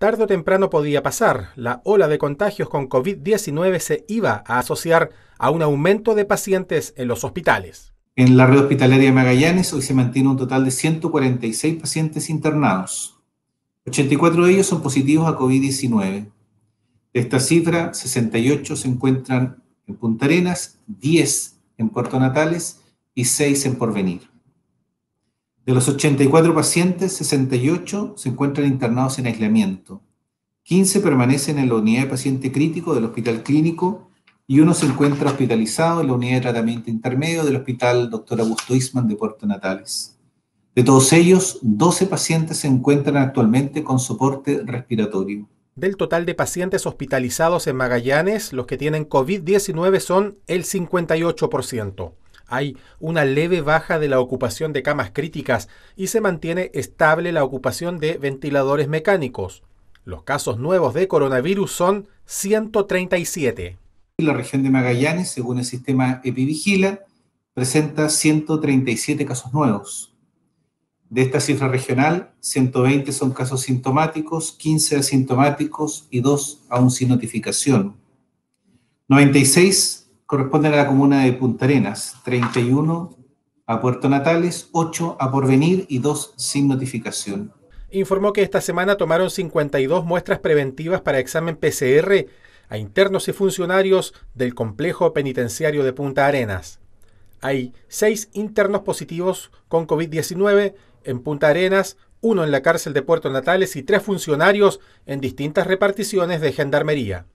Tarde o temprano podía pasar, la ola de contagios con COVID-19 se iba a asociar a un aumento de pacientes en los hospitales. En la red hospitalaria de Magallanes hoy se mantiene un total de 146 pacientes internados. 84 de ellos son positivos a COVID-19. De esta cifra, 68 se encuentran en Punta Arenas, 10 en Puerto Natales y 6 en Porvenir. De los 84 pacientes, 68 se encuentran internados en aislamiento, 15 permanecen en la unidad de paciente crítico del hospital clínico y uno se encuentra hospitalizado en la unidad de tratamiento intermedio del hospital Dr. Augusto Isman de Puerto Natales. De todos ellos, 12 pacientes se encuentran actualmente con soporte respiratorio. Del total de pacientes hospitalizados en Magallanes, los que tienen COVID-19 son el 58%. Hay una leve baja de la ocupación de camas críticas y se mantiene estable la ocupación de ventiladores mecánicos. Los casos nuevos de coronavirus son 137. La región de Magallanes, según el sistema Epivigila, presenta 137 casos nuevos. De esta cifra regional, 120 son casos sintomáticos, 15 asintomáticos y 2 aún sin notificación. 96 corresponden a la comuna de Punta Arenas, 31 a Puerto Natales, 8 a Porvenir y 2 sin notificación. Informó que esta semana tomaron 52 muestras preventivas para examen PCR a internos y funcionarios del complejo penitenciario de Punta Arenas. Hay 6 internos positivos con COVID-19 en Punta Arenas, uno en la cárcel de Puerto Natales y tres funcionarios en distintas reparticiones de gendarmería.